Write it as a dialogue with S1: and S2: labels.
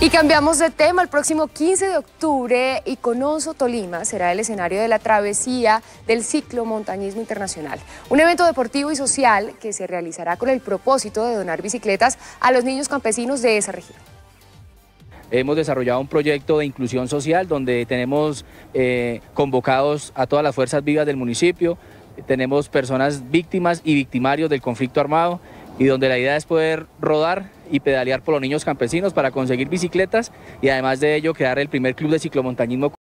S1: Y cambiamos de tema. El próximo 15 de octubre, Iconoso Tolima será el escenario de la travesía del ciclo montañismo internacional. Un evento deportivo y social que se realizará con el propósito de donar bicicletas a los niños campesinos de esa región.
S2: Hemos desarrollado un proyecto de inclusión social donde tenemos eh, convocados a todas las fuerzas vivas del municipio, tenemos personas víctimas y victimarios del conflicto armado y donde la idea es poder rodar y pedalear por los niños campesinos para conseguir bicicletas y además de ello crear el primer club de ciclomontañismo